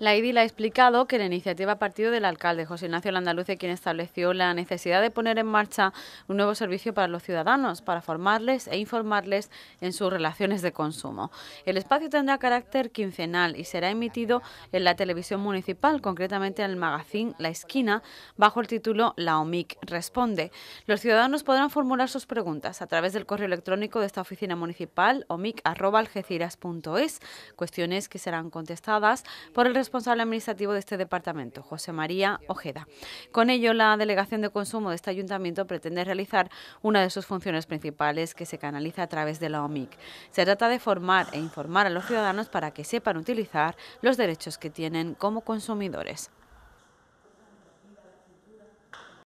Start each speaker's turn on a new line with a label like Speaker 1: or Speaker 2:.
Speaker 1: La IDIL ha explicado que la iniciativa ha partido del alcalde José Ignacio Landaluce, quien estableció la necesidad de poner en marcha un nuevo servicio para los ciudadanos, para formarles e informarles en sus relaciones de consumo. El espacio tendrá carácter quincenal y será emitido en la televisión municipal, concretamente en el magazine La Esquina, bajo el título La OMIC Responde. Los ciudadanos podrán formular sus preguntas a través del correo electrónico de esta oficina municipal, omic.algeciras.es, cuestiones que serán contestadas por el responsable administrativo de este departamento, José María Ojeda. Con ello, la Delegación de Consumo de este ayuntamiento pretende realizar una de sus funciones principales que se canaliza a través de la OMIC. Se trata de formar e informar a los ciudadanos para que sepan utilizar los derechos que tienen como consumidores.